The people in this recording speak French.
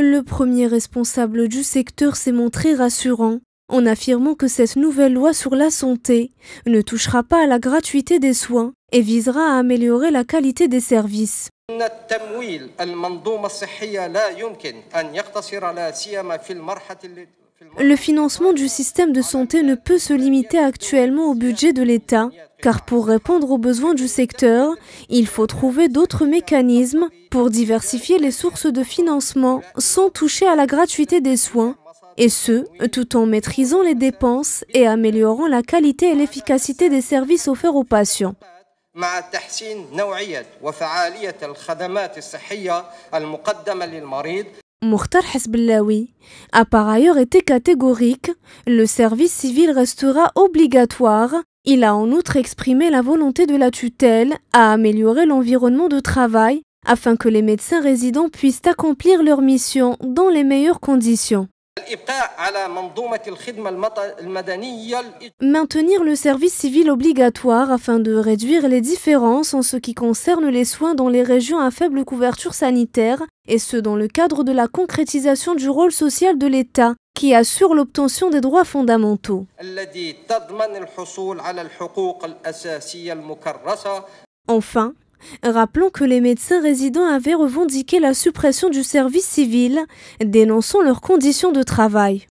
Le premier responsable du secteur s'est montré rassurant en affirmant que cette nouvelle loi sur la santé ne touchera pas à la gratuité des soins et visera à améliorer la qualité des services. Le financement du système de santé ne peut se limiter actuellement au budget de l'État, car pour répondre aux besoins du secteur, il faut trouver d'autres mécanismes pour diversifier les sources de financement sans toucher à la gratuité des soins, et ce, tout en maîtrisant les dépenses et améliorant la qualité et l'efficacité des services offerts aux patients. Mouhtar Hezbellaoui a par ailleurs été catégorique, le service civil restera obligatoire. Il a en outre exprimé la volonté de la tutelle à améliorer l'environnement de travail afin que les médecins résidents puissent accomplir leur mission dans les meilleures conditions. Maintenir le service civil obligatoire afin de réduire les différences en ce qui concerne les soins dans les régions à faible couverture sanitaire, et ce dans le cadre de la concrétisation du rôle social de l'État qui assure l'obtention des droits fondamentaux. Enfin, Rappelons que les médecins résidents avaient revendiqué la suppression du service civil, dénonçant leurs conditions de travail.